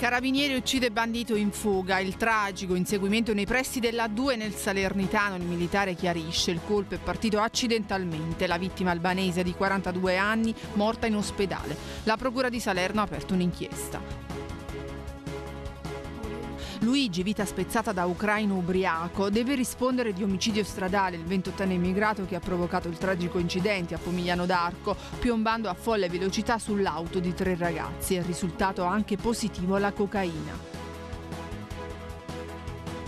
Carabinieri uccide bandito in fuga, il tragico inseguimento nei pressi della 2 nel Salernitano, il militare chiarisce, il colpo è partito accidentalmente, la vittima albanese di 42 anni morta in ospedale. La procura di Salerno ha aperto un'inchiesta. Luigi, vita spezzata da ucraino ubriaco, deve rispondere di omicidio stradale il 28enne immigrato che ha provocato il tragico incidente a Pomigliano d'Arco, piombando a folle velocità sull'auto di tre ragazzi. È risultato anche positivo alla cocaina.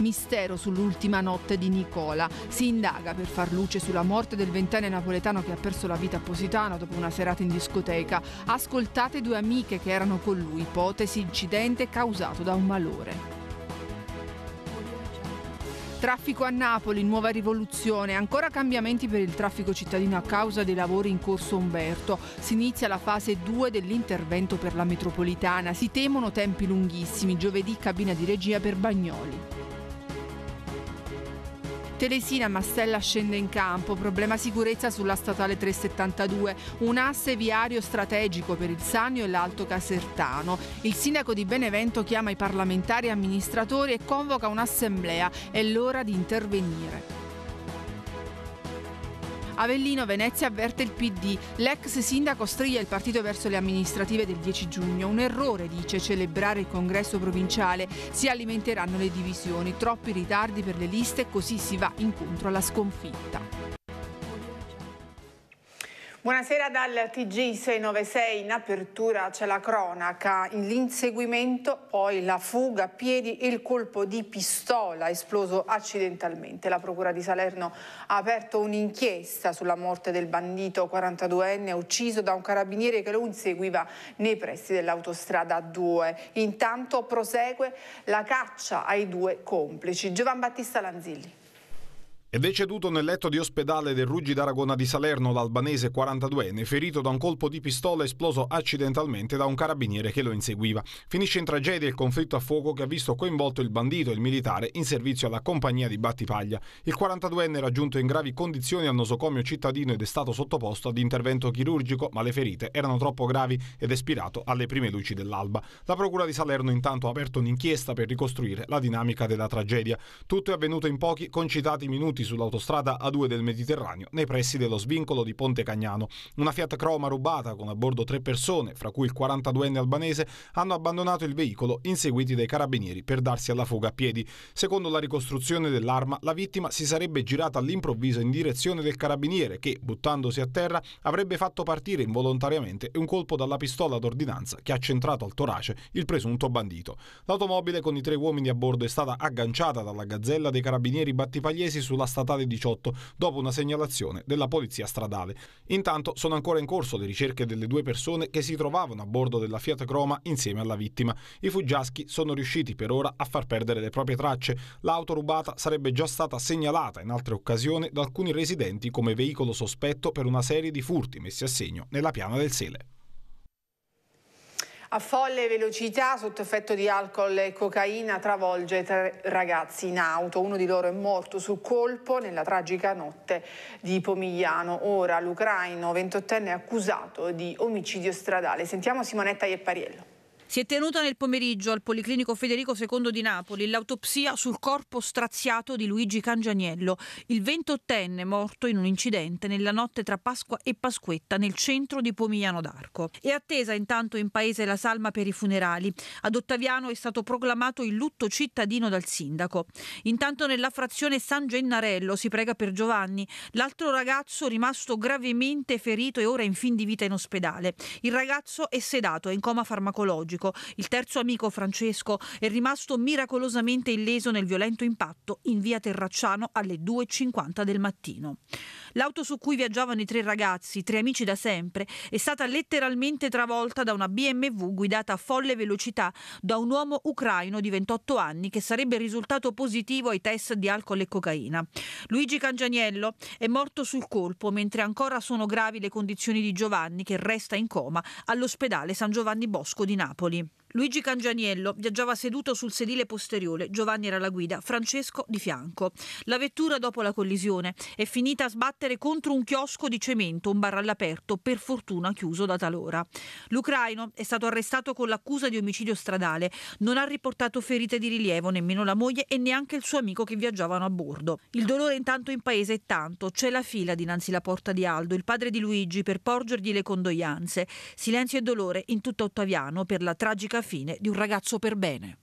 Mistero sull'ultima notte di Nicola. Si indaga per far luce sulla morte del ventenne napoletano che ha perso la vita a Positano dopo una serata in discoteca. Ascoltate due amiche che erano con lui, ipotesi incidente causato da un malore. Traffico a Napoli, nuova rivoluzione, ancora cambiamenti per il traffico cittadino a causa dei lavori in corso Umberto. Si inizia la fase 2 dell'intervento per la metropolitana. Si temono tempi lunghissimi. Giovedì cabina di regia per Bagnoli. Telesina Mastella scende in campo, problema sicurezza sulla statale 372, un asse viario strategico per il Sannio e l'Alto Casertano. Il sindaco di Benevento chiama i parlamentari e amministratori e convoca un'assemblea, è l'ora di intervenire. Avellino Venezia avverte il PD. L'ex sindaco striglia il partito verso le amministrative del 10 giugno. Un errore, dice, celebrare il congresso provinciale. Si alimenteranno le divisioni. Troppi ritardi per le liste, così si va incontro alla sconfitta. Buonasera dal TG696, in apertura c'è la cronaca, l'inseguimento, poi la fuga a piedi e il colpo di pistola esploso accidentalmente. La Procura di Salerno ha aperto un'inchiesta sulla morte del bandito 42enne ucciso da un carabiniere che lo inseguiva nei pressi dell'autostrada 2. Intanto prosegue la caccia ai due complici. Giovan Battista Lanzilli. È deceduto nel letto di ospedale del Ruggi d'Aragona di Salerno l'albanese 42enne, ferito da un colpo di pistola esploso accidentalmente da un carabiniere che lo inseguiva. Finisce in tragedia il conflitto a fuoco che ha visto coinvolto il bandito e il militare in servizio alla compagnia di Battipaglia. Il 42enne era giunto in gravi condizioni al nosocomio cittadino ed è stato sottoposto ad intervento chirurgico, ma le ferite erano troppo gravi ed è spirato alle prime luci dell'alba. La Procura di Salerno intanto ha aperto un'inchiesta per ricostruire la dinamica della tragedia. Tutto è avvenuto in pochi concitati minuti caduti sull'autostrada A2 del Mediterraneo, nei pressi dello svincolo di Ponte Cagnano. Una Fiat Croma rubata con a bordo tre persone, fra cui il 42enne albanese, hanno abbandonato il veicolo inseguiti dai carabinieri per darsi alla fuga a piedi. Secondo la ricostruzione dell'arma, la vittima si sarebbe girata all'improvviso in direzione del carabiniere che, buttandosi a terra, avrebbe fatto partire involontariamente un colpo dalla pistola d'ordinanza che ha centrato al torace il presunto bandito. L'automobile con i tre uomini a bordo è stata agganciata dalla gazzella dei carabinieri battipagliesi sulla statale 18 dopo una segnalazione della polizia stradale. Intanto sono ancora in corso le ricerche delle due persone che si trovavano a bordo della Fiat Croma insieme alla vittima. I fuggiaschi sono riusciti per ora a far perdere le proprie tracce. L'auto rubata sarebbe già stata segnalata in altre occasioni da alcuni residenti come veicolo sospetto per una serie di furti messi a segno nella piana del Sele. A folle velocità, sotto effetto di alcol e cocaina, travolge tre ragazzi in auto. Uno di loro è morto sul colpo nella tragica notte di Pomigliano. Ora l'ucraino 28enne è accusato di omicidio stradale. Sentiamo Simonetta Iepariello. Si è tenuta nel pomeriggio al Policlinico Federico II di Napoli l'autopsia sul corpo straziato di Luigi Cangianiello, il 28enne morto in un incidente nella notte tra Pasqua e Pasquetta nel centro di Pomigliano d'Arco. È attesa intanto in paese la salma per i funerali. Ad Ottaviano è stato proclamato il lutto cittadino dal sindaco. Intanto nella frazione San Gennarello si prega per Giovanni, l'altro ragazzo rimasto gravemente ferito e ora in fin di vita in ospedale. Il ragazzo è sedato e in coma farmacologico tragico. Il terzo amico, Francesco, è rimasto miracolosamente illeso nel violento impatto in via Terracciano alle 2.50 del mattino. L'auto su cui viaggiavano i tre ragazzi, tre amici da sempre, è stata letteralmente travolta da una BMW guidata a folle velocità da un uomo ucraino di 28 anni che sarebbe risultato positivo ai test di alcol e cocaina. Luigi Cangianiello è morto sul colpo mentre ancora sono gravi le condizioni di Giovanni che resta in coma all'ospedale San Giovanni Bosco di Napoli. Анатолий. Luigi Cangianiello viaggiava seduto sul sedile posteriore, Giovanni era la guida, Francesco di fianco. La vettura dopo la collisione è finita a sbattere contro un chiosco di cemento, un bar all'aperto, per fortuna chiuso da talora. L'ucraino è stato arrestato con l'accusa di omicidio stradale, non ha riportato ferite di rilievo nemmeno la moglie e neanche il suo amico che viaggiavano a bordo. Il dolore intanto in paese è tanto, c'è la fila dinanzi alla porta di Aldo, il padre di Luigi, per porgergli le condoglianze. Silenzio e dolore in tutto Ottaviano per la tragica fine di un ragazzo per bene.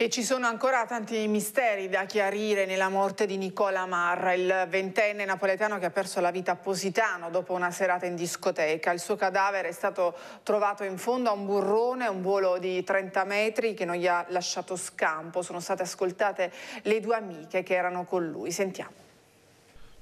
E ci sono ancora tanti misteri da chiarire nella morte di Nicola Marra, il ventenne napoletano che ha perso la vita a Positano dopo una serata in discoteca. Il suo cadavere è stato trovato in fondo a un burrone, un volo di 30 metri che non gli ha lasciato scampo. Sono state ascoltate le due amiche che erano con lui. Sentiamo.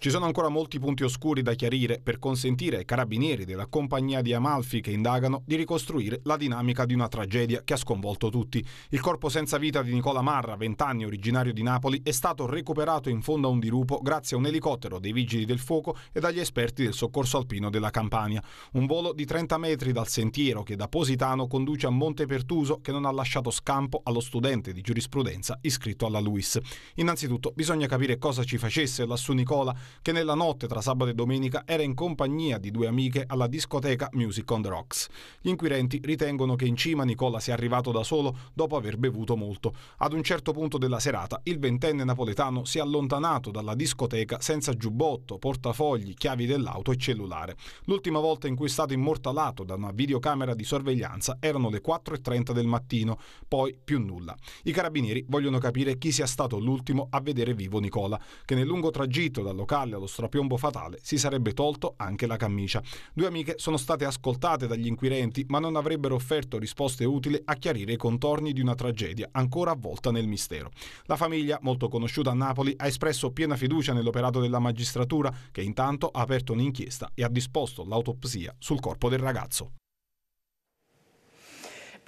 Ci sono ancora molti punti oscuri da chiarire per consentire ai carabinieri della compagnia di Amalfi che indagano di ricostruire la dinamica di una tragedia che ha sconvolto tutti. Il corpo senza vita di Nicola Marra, 20 anni, originario di Napoli, è stato recuperato in fondo a un dirupo grazie a un elicottero dei vigili del fuoco e dagli esperti del soccorso alpino della Campania. Un volo di 30 metri dal sentiero che da Positano conduce a Monte Pertuso che non ha lasciato scampo allo studente di giurisprudenza iscritto alla LUIS. Innanzitutto bisogna capire cosa ci facesse lassù Nicola che nella notte tra sabato e domenica era in compagnia di due amiche alla discoteca Music on the Rocks. Gli inquirenti ritengono che in cima Nicola sia arrivato da solo dopo aver bevuto molto. Ad un certo punto della serata, il ventenne napoletano si è allontanato dalla discoteca senza giubbotto, portafogli, chiavi dell'auto e cellulare. L'ultima volta in cui è stato immortalato da una videocamera di sorveglianza erano le 4.30 del mattino, poi più nulla. I carabinieri vogliono capire chi sia stato l'ultimo a vedere vivo Nicola, che nel lungo tragitto dal locale Italia allo strapiombo fatale, si sarebbe tolto anche la camicia. Due amiche sono state ascoltate dagli inquirenti, ma non avrebbero offerto risposte utili a chiarire i contorni di una tragedia ancora avvolta nel mistero. La famiglia, molto conosciuta a Napoli, ha espresso piena fiducia nell'operato della magistratura, che intanto ha aperto un'inchiesta e ha disposto l'autopsia sul corpo del ragazzo.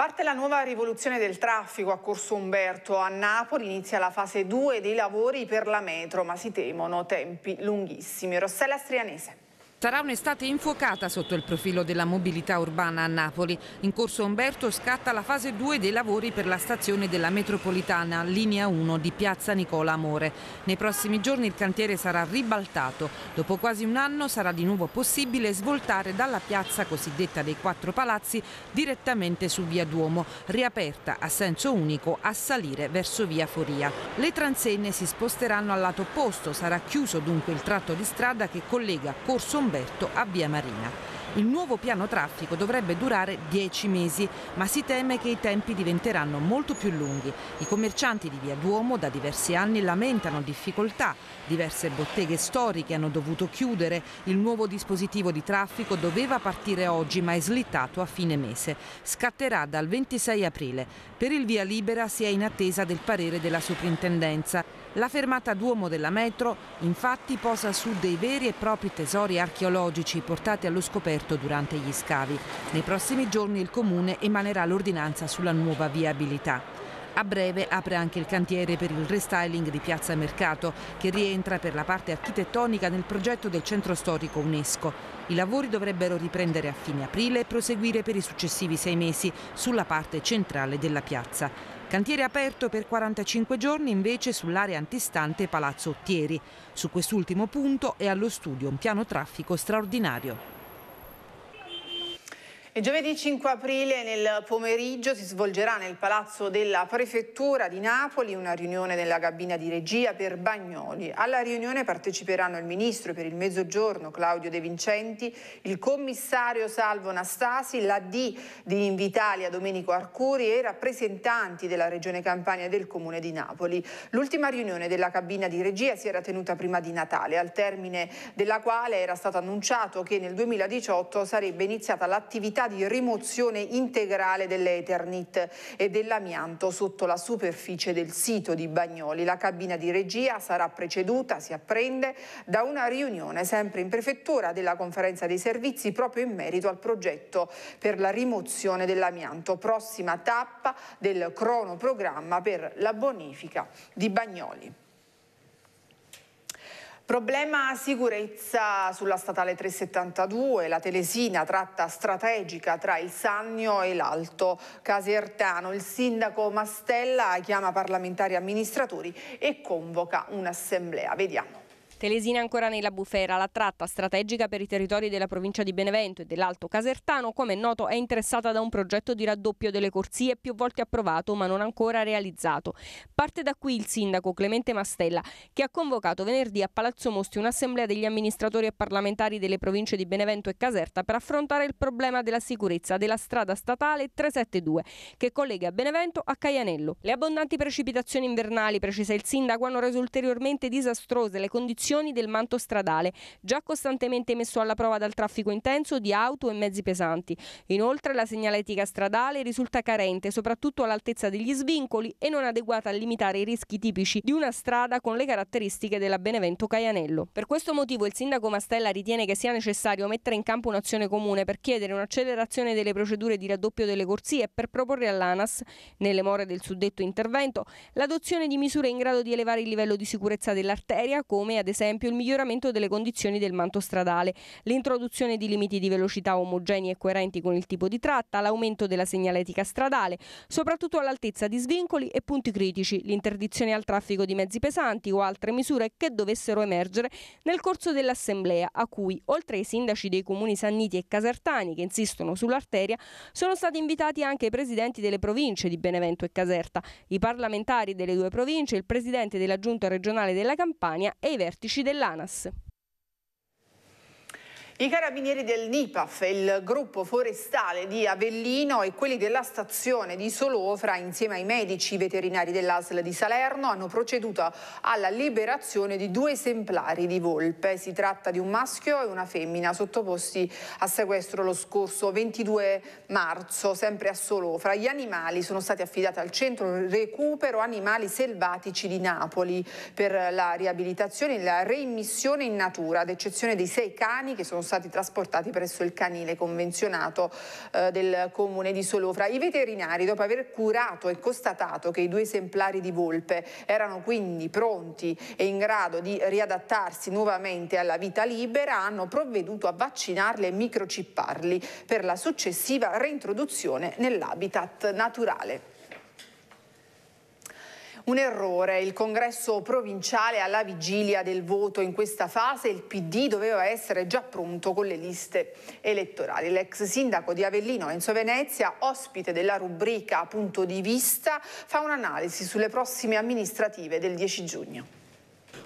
Parte la nuova rivoluzione del traffico a Corso Umberto. A Napoli inizia la fase 2 dei lavori per la metro, ma si temono tempi lunghissimi. Rossella Strianese. Sarà un'estate infuocata sotto il profilo della mobilità urbana a Napoli. In corso Umberto scatta la fase 2 dei lavori per la stazione della metropolitana, linea 1 di piazza Nicola Amore. Nei prossimi giorni il cantiere sarà ribaltato. Dopo quasi un anno sarà di nuovo possibile svoltare dalla piazza cosiddetta dei Quattro Palazzi direttamente su via Duomo, riaperta a senso unico a salire verso via Foria. Le transenne si sposteranno al lato opposto, sarà chiuso dunque il tratto di strada che collega corso Umberto Umberto a Via Marina. Il nuovo piano traffico dovrebbe durare 10 mesi, ma si teme che i tempi diventeranno molto più lunghi. I commercianti di Via Duomo da diversi anni lamentano difficoltà, diverse botteghe storiche hanno dovuto chiudere, il nuovo dispositivo di traffico doveva partire oggi ma è slittato a fine mese. Scatterà dal 26 aprile. Per il Via Libera si è in attesa del parere della soprintendenza. La fermata Duomo della metro infatti posa su dei veri e propri tesori archeologici portati allo scoperto durante gli scavi. Nei prossimi giorni il comune emanerà l'ordinanza sulla nuova viabilità. A breve apre anche il cantiere per il restyling di Piazza Mercato, che rientra per la parte architettonica nel progetto del centro storico UNESCO. I lavori dovrebbero riprendere a fine aprile e proseguire per i successivi sei mesi sulla parte centrale della piazza. Cantiere aperto per 45 giorni invece sull'area antistante Palazzo Ottieri. Su quest'ultimo punto è allo studio un piano traffico straordinario. E giovedì 5 aprile nel pomeriggio si svolgerà nel Palazzo della Prefettura di Napoli una riunione della cabina di regia per Bagnoli. Alla riunione parteciperanno il Ministro per il Mezzogiorno Claudio De Vincenti, il Commissario Salvo Nastasi, l'AD di Invitalia Domenico Arcuri e i rappresentanti della Regione Campania e del Comune di Napoli. L'ultima riunione della cabina di regia si era tenuta prima di Natale, al termine della quale era stato annunciato che nel 2018 sarebbe iniziata l'attività necessità di rimozione integrale dell'Eternit e dell'amianto sotto la superficie del sito di Bagnoli. La cabina di regia sarà preceduta, si apprende, da una riunione sempre in prefettura della conferenza dei servizi proprio in merito al progetto per la rimozione dell'amianto, prossima tappa del cronoprogramma per la bonifica di Bagnoli. Problema sicurezza sulla statale 372, la telesina tratta strategica tra il Sannio e l'Alto Casertano. Il sindaco Mastella chiama parlamentari e amministratori e convoca un'assemblea. Vediamo. Telesina ancora nella bufera, la tratta strategica per i territori della provincia di Benevento e dell'Alto Casertano, come è noto, è interessata da un progetto di raddoppio delle corsie più volte approvato ma non ancora realizzato. Parte da qui il sindaco Clemente Mastella che ha convocato venerdì a Palazzo Mosti un'assemblea degli amministratori e parlamentari delle province di Benevento e Caserta per affrontare il problema della sicurezza della strada statale 372 che collega Benevento a Caianello. Le abbondanti precipitazioni invernali, precisa il sindaco, hanno reso ulteriormente disastrose le condizioni emissioni del manto stradale, già costantemente messo alla prova dal traffico intenso di auto e mezzi pesanti. Inoltre la segnaletica stradale risulta carente, soprattutto all'altezza degli svincoli e non adeguata a limitare i rischi tipici di una strada con le caratteristiche della Benevento Caianello. Per questo motivo il sindaco Mastella ritiene che sia necessario mettere in campo un'azione comune per chiedere un'accelerazione delle procedure di raddoppio delle corsie e per proporre all'ANAS, nelle more del suddetto intervento, l'adozione di misure in grado di elevare il livello di sicurezza dell'arteria, come ad esempio esempio il miglioramento delle condizioni del manto stradale, l'introduzione di limiti di velocità omogenei e coerenti con il tipo di tratta, l'aumento della segnaletica stradale, soprattutto all'altezza di svincoli e punti critici, l'interdizione al traffico di mezzi pesanti o altre misure che dovessero emergere nel corso dell'assemblea, a cui, oltre ai sindaci dei comuni Sanniti e Casertani che insistono sull'arteria, sono stati invitati anche i presidenti delle province di Benevento e Caserta, i parlamentari delle due province, il presidente della giunta regionale della Campania e i vertici tecnici dell'ANAS. I carabinieri del NIPAF, il gruppo forestale di Avellino e quelli della stazione di Solofra insieme ai medici veterinari dell'ASL di Salerno hanno proceduto alla liberazione di due esemplari di volpe. Si tratta di un maschio e una femmina sottoposti a sequestro lo scorso 22 marzo, sempre a Solofra. Gli animali sono stati affidati al centro recupero animali selvatici di Napoli per la riabilitazione e la reimmissione in natura, ad eccezione dei sei cani che sono stati stati trasportati presso il canile convenzionato eh, del comune di Solofra. I veterinari, dopo aver curato e constatato che i due esemplari di volpe erano quindi pronti e in grado di riadattarsi nuovamente alla vita libera, hanno provveduto a vaccinarli e microcipparli per la successiva reintroduzione nell'habitat naturale. Un errore, il congresso provinciale alla vigilia del voto in questa fase, il PD doveva essere già pronto con le liste elettorali. L'ex sindaco di Avellino Enzo Venezia, ospite della rubrica Punto di vista, fa un'analisi sulle prossime amministrative del 10 giugno.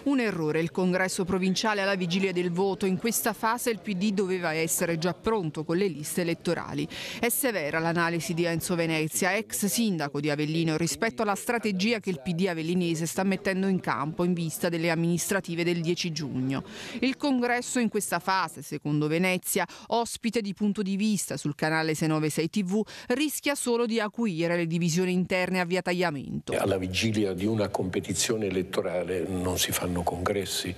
Un errore, il congresso provinciale alla vigilia del voto. In questa fase il PD doveva essere già pronto con le liste elettorali. È severa l'analisi di Enzo Venezia, ex sindaco di Avellino, rispetto alla strategia che il PD avellinese sta mettendo in campo in vista delle amministrative del 10 giugno. Il congresso in questa fase, secondo Venezia, ospite di punto di vista sul canale 696 TV, rischia solo di acuire le divisioni interne a via tagliamento. Alla vigilia di una competizione elettorale non si fanno fanno congressi,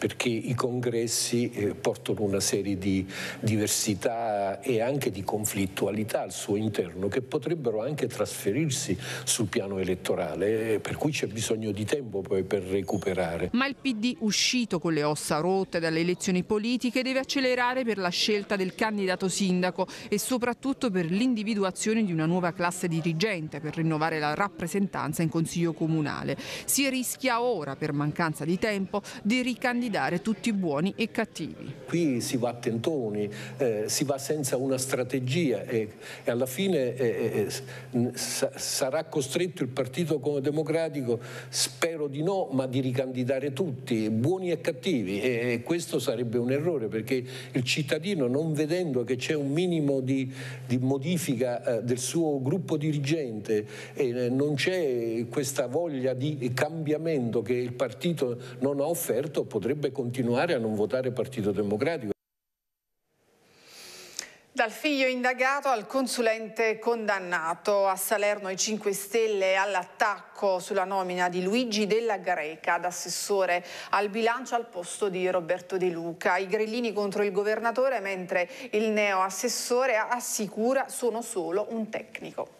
perché i congressi eh, portano una serie di diversità e anche di conflittualità al suo interno che potrebbero anche trasferirsi sul piano elettorale, eh, per cui c'è bisogno di tempo poi per recuperare. Ma il PD uscito con le ossa rotte dalle elezioni politiche deve accelerare per la scelta del candidato sindaco e soprattutto per l'individuazione di una nuova classe dirigente per rinnovare la rappresentanza in Consiglio Comunale. Si rischia ora per mancanza di tempo di ricandidare tutti buoni e cattivi. Qui si va a tentoni, eh, si va senza una strategia e, e alla fine eh, eh, eh sa, sarà costretto il Partito Democratico, spero di no, ma di ricandidare tutti, buoni e cattivi. E, e questo sarebbe un errore perché il cittadino non vedendo che c'è un minimo di, di modifica eh, del suo gruppo dirigente e eh, non c'è questa voglia di cambiamento che il partito non ha offerto potrebbe continuare a non votare Partito Democratico. Dal figlio indagato al consulente condannato a Salerno i 5 Stelle all'attacco sulla nomina di Luigi Della Greca ad assessore al bilancio al posto di Roberto De Luca. I grillini contro il governatore mentre il neo assessore assicura sono solo un tecnico.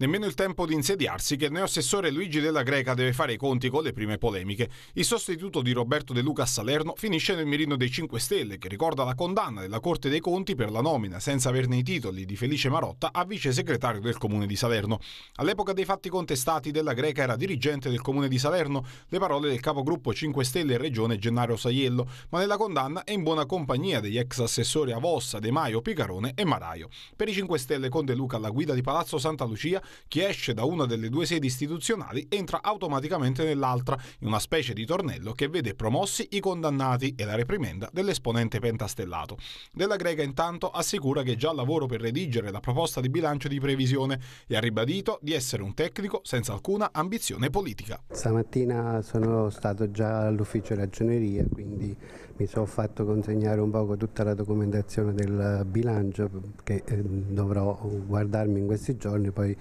Nemmeno il tempo di insediarsi che il neoassessore Luigi della Greca deve fare i conti con le prime polemiche. Il sostituto di Roberto De Luca a Salerno finisce nel mirino dei 5 Stelle, che ricorda la condanna della Corte dei Conti per la nomina, senza averne i titoli, di Felice Marotta a vice segretario del Comune di Salerno. All'epoca dei fatti contestati della Greca era dirigente del Comune di Salerno, le parole del capogruppo 5 Stelle e Regione Gennaro Saiello, ma nella condanna è in buona compagnia degli ex assessori Avossa, De Maio, Picarone e Maraio. Per i 5 Stelle con De Luca alla guida di Palazzo Santa Lucia chi esce da una delle due sedi istituzionali entra automaticamente nell'altra, in una specie di tornello che vede promossi i condannati e la reprimenda dell'esponente pentastellato. Della Grega intanto assicura che già lavoro per redigere la proposta di bilancio di previsione e ha ribadito di essere un tecnico senza alcuna ambizione politica. Stamattina sono stato già all'ufficio ragioneria, quindi mi sono fatto consegnare un poco tutta la documentazione del bilancio che eh, dovrò guardarmi in questi giorni poi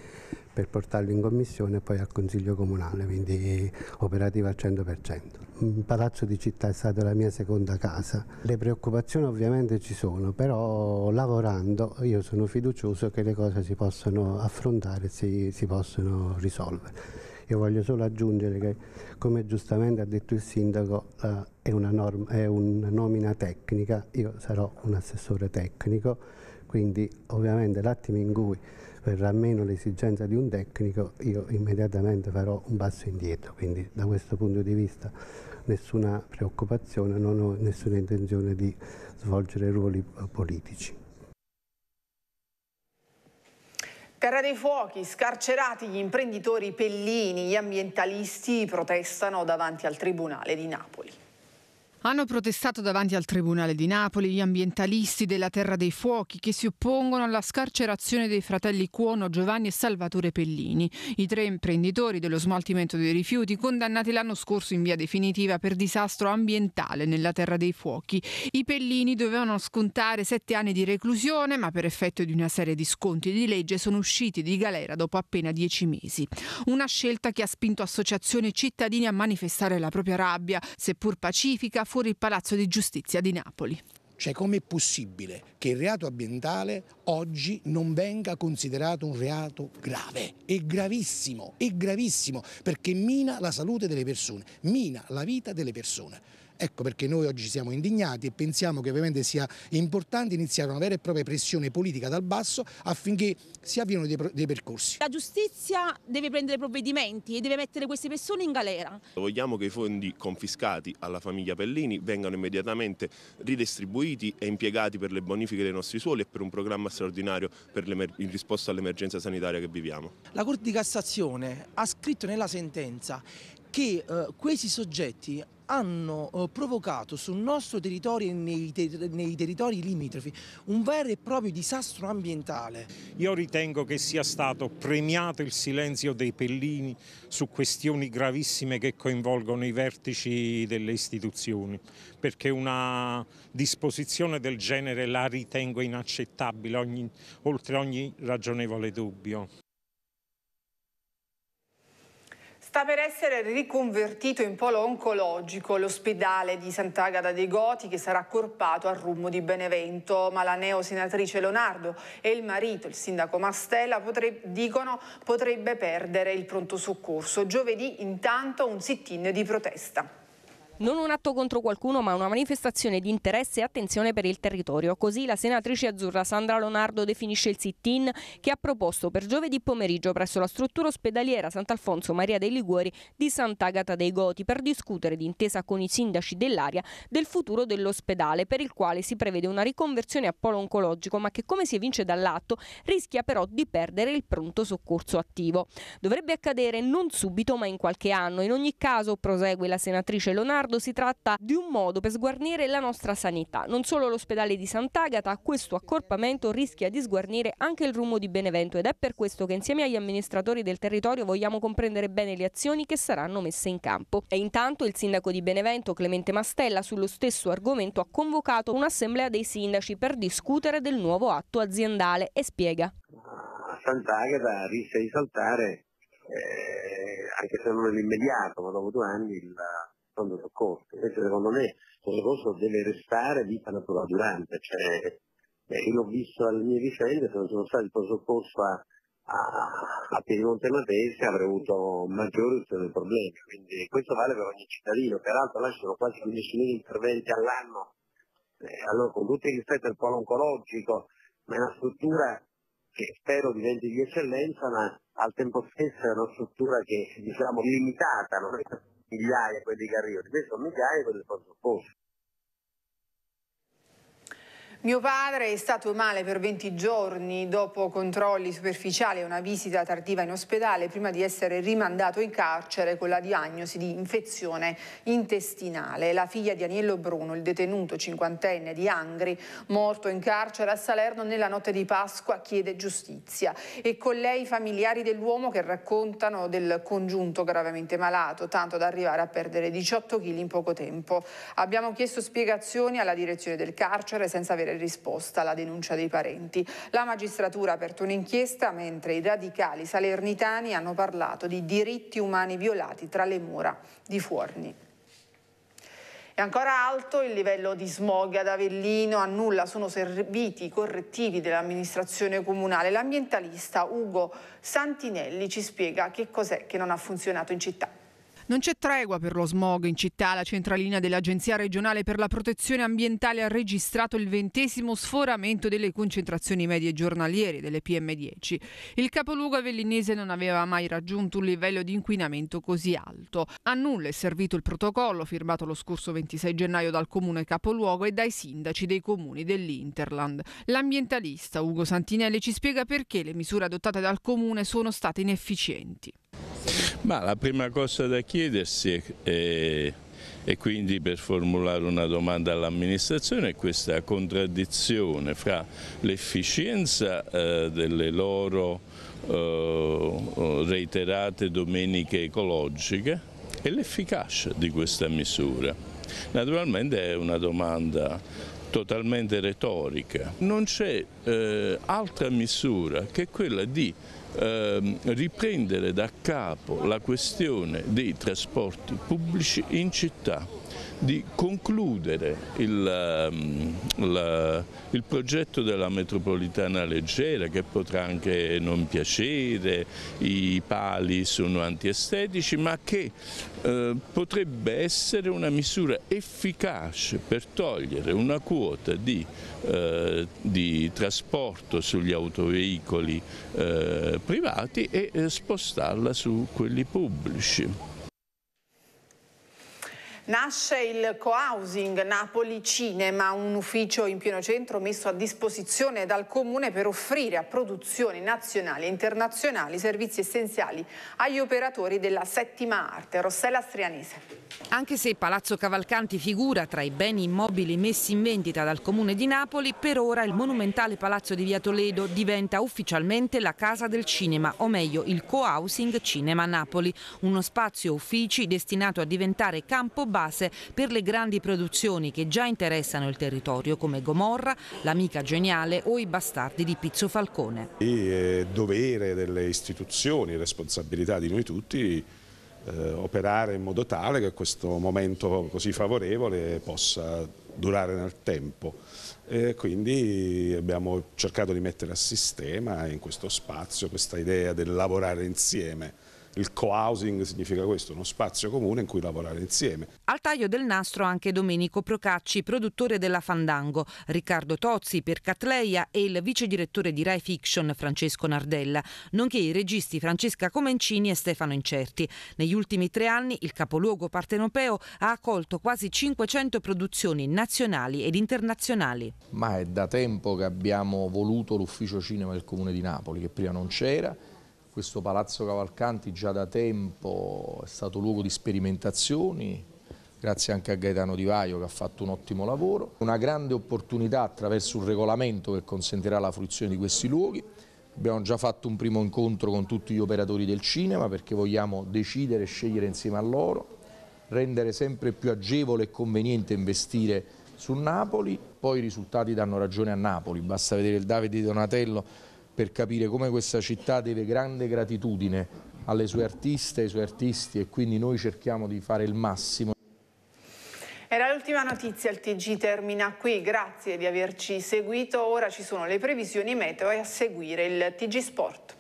per portarlo in commissione e poi al Consiglio Comunale, quindi operativa al 100%. Il Palazzo di Città è stata la mia seconda casa. Le preoccupazioni ovviamente ci sono, però lavorando io sono fiducioso che le cose si possono affrontare e si, si possono risolvere. Io voglio solo aggiungere che, come giustamente ha detto il sindaco, eh, è, una norma, è una nomina tecnica, io sarò un assessore tecnico, quindi ovviamente l'attimo in cui verrà meno l'esigenza di un tecnico, io immediatamente farò un passo indietro, quindi da questo punto di vista nessuna preoccupazione, non ho nessuna intenzione di svolgere ruoli politici. Terra dei Fuochi, scarcerati gli imprenditori Pellini, gli ambientalisti protestano davanti al Tribunale di Napoli. Hanno protestato davanti al Tribunale di Napoli gli ambientalisti della Terra dei Fuochi che si oppongono alla scarcerazione dei fratelli Cuono, Giovanni e Salvatore Pellini, i tre imprenditori dello smaltimento dei rifiuti condannati l'anno scorso in via definitiva per disastro ambientale nella Terra dei Fuochi. I Pellini dovevano scontare sette anni di reclusione, ma per effetto di una serie di sconti di legge sono usciti di galera dopo appena dieci mesi. Una scelta che ha spinto associazioni e cittadini a manifestare la propria rabbia, seppur pacifica, fu fuori il Palazzo di Giustizia di Napoli. Cioè com'è possibile che il reato ambientale oggi non venga considerato un reato grave? È gravissimo, è gravissimo perché mina la salute delle persone, mina la vita delle persone. Ecco perché noi oggi siamo indignati e pensiamo che ovviamente sia importante iniziare una vera e propria pressione politica dal basso affinché si avviano dei, dei percorsi. La giustizia deve prendere provvedimenti e deve mettere queste persone in galera. Vogliamo che i fondi confiscati alla famiglia Pellini vengano immediatamente ridistribuiti e impiegati per le bonifiche dei nostri suoli e per un programma straordinario in risposta all'emergenza sanitaria che viviamo. La Corte di Cassazione ha scritto nella sentenza che eh, questi soggetti hanno eh, provocato sul nostro territorio e nei, ter nei, territori limitrofi un vero e proprio disastro ambientale. Io ritengo che sia stato premiato il silenzio dei Pellini su questioni gravissime che coinvolgono i vertici delle istituzioni, perché una disposizione del genere la ritengo inaccettabile ogni, oltre ogni ragionevole dubbio. Sta per essere riconvertito in polo oncologico l'ospedale di Sant'Agata dei Goti che sarà accorpato al rummo di Benevento, ma la neosenatrice Leonardo e il marito, il sindaco Mastella, potre dicono potrebbe perdere il pronto soccorso. Giovedì intanto un sit-in di protesta. Non un atto contro qualcuno ma una manifestazione di interesse e attenzione per il territorio. Così la senatrice azzurra Sandra Lonardo definisce il sit-in che ha proposto per giovedì pomeriggio presso la struttura ospedaliera Sant'Alfonso Maria dei Liguori di Sant'Agata dei Goti per discutere d'intesa con i sindaci dell'area del futuro dell'ospedale per il quale si prevede una riconversione a polo oncologico ma che come si evince dall'atto rischia però di perdere il pronto soccorso attivo. Dovrebbe accadere non subito ma in qualche anno. In ogni caso, prosegue la senatrice Lonardo, Leonardo si tratta di un modo per sguarnire la nostra sanità. Non solo l'ospedale di Sant'Agata, questo accorpamento rischia di sguarnire anche il rumo di Benevento ed è per questo che insieme agli amministratori del territorio vogliamo comprendere bene le azioni che saranno messe in campo. E intanto il sindaco di Benevento, Clemente Mastella, sullo stesso argomento ha convocato un'assemblea dei sindaci per discutere del nuovo atto aziendale e spiega. Sant'Agata rischia di saltare, eh, anche se non nell'immediato, ma dopo due anni, il, pronto soccorso. Invece secondo me il pronto soccorso deve restare vita natura durante, cioè eh, io l'ho visto alle mie vicende, se non sono stato il pronto soccorso a, a, a Piemonte Matese avrei avuto maggiori problemi, quindi questo vale per ogni cittadino, peraltro là ci sono quasi 15.000 interventi all'anno, eh, allora con tutto il rispetto al polo oncologico, ma è una struttura che spero diventi di eccellenza, ma al tempo stesso è una struttura che diciamo, limitata, non è migliaia quelli che arrivano, questi sono migliaia quelli che sono soccorsi. Mio padre è stato male per 20 giorni dopo controlli superficiali e una visita tardiva in ospedale prima di essere rimandato in carcere con la diagnosi di infezione intestinale. La figlia di Aniello Bruno, il detenuto cinquantenne di Angri, morto in carcere a Salerno nella notte di Pasqua, chiede giustizia e con lei i familiari dell'uomo che raccontano del congiunto gravemente malato, tanto da arrivare a perdere 18 kg in poco tempo. Abbiamo chiesto spiegazioni alla direzione del carcere senza aver essere risposta alla denuncia dei parenti. La magistratura ha aperto un'inchiesta mentre i radicali salernitani hanno parlato di diritti umani violati tra le mura di Forni. È ancora alto il livello di smog ad Avellino, a nulla sono serviti i correttivi dell'amministrazione comunale. L'ambientalista Ugo Santinelli ci spiega che cos'è che non ha funzionato in città. Non c'è tregua per lo smog in città. La centralina dell'Agenzia regionale per la protezione ambientale ha registrato il ventesimo sforamento delle concentrazioni medie giornaliere delle PM10. Il capoluogo avellinese non aveva mai raggiunto un livello di inquinamento così alto. A nulla è servito il protocollo firmato lo scorso 26 gennaio dal comune capoluogo e dai sindaci dei comuni dell'Interland. L'ambientalista Ugo Santinelli ci spiega perché le misure adottate dal comune sono state inefficienti. Ma la prima cosa da chiedersi è, e quindi per formulare una domanda all'amministrazione è questa contraddizione fra l'efficienza eh, delle loro eh, reiterate domeniche ecologiche e l'efficacia di questa misura. Naturalmente è una domanda totalmente retorica. Non c'è eh, altra misura che quella di ehm, riprendere da capo la questione dei trasporti pubblici in città di concludere il, il, ehm, il, progetto della metropolitana leggera che potrà anche non piacere, i pali sono antiestetici, ma che eh, potrebbe essere una misura efficace per togliere una quota di, eh, di trasporto sugli autoveicoli eh, privati e eh, spostarla su quelli pubblici. Nasce il co-housing Napoli Cinema, un ufficio in pieno centro messo a disposizione dal Comune per offrire a produzioni nazionali e internazionali servizi essenziali agli operatori della settima arte. Rossella Strianese. Anche se Palazzo Cavalcanti figura tra i beni immobili messi in vendita dal Comune di Napoli, per ora il monumentale Palazzo di Via Toledo diventa ufficialmente la Casa del Cinema, o meglio il co-housing Cinema Napoli, uno spazio uffici destinato a diventare campo base base per le grandi produzioni che già interessano il territorio come Gomorra, l'amica geniale o i bastardi di Pizzo Falcone. E eh, dovere delle istituzioni, responsabilità di noi tutti eh, operare in modo tale che questo momento così favorevole possa durare nel tempo. E quindi abbiamo cercato di mettere a sistema in questo spazio questa idea del lavorare insieme il co-housing significa questo, uno spazio comune in cui lavorare insieme. Al taglio del nastro anche Domenico Procacci, produttore della Fandango, Riccardo Tozzi per Catleia e il vice direttore di Rai Fiction Francesco Nardella, nonché i registi Francesca Comencini e Stefano Incerti. Negli ultimi tre anni il capoluogo partenopeo ha accolto quasi 500 produzioni nazionali ed internazionali. Ma è da tempo che abbiamo voluto l'ufficio cinema del Comune di Napoli, che prima non c'era, questo Palazzo Cavalcanti già da tempo è stato luogo di sperimentazioni, grazie anche a Gaetano Di Vaio che ha fatto un ottimo lavoro. Una grande opportunità attraverso un regolamento che consentirà la fruizione di questi luoghi. Abbiamo già fatto un primo incontro con tutti gli operatori del cinema perché vogliamo decidere e scegliere insieme a loro, rendere sempre più agevole e conveniente investire su Napoli, poi i risultati danno ragione a Napoli, basta vedere il Davide Donatello per capire come questa città deve grande gratitudine alle sue artiste, ai suoi artisti e quindi noi cerchiamo di fare il massimo. Era l'ultima notizia, il TG termina qui, grazie di averci seguito, ora ci sono le previsioni meteo e a seguire il TG Sport.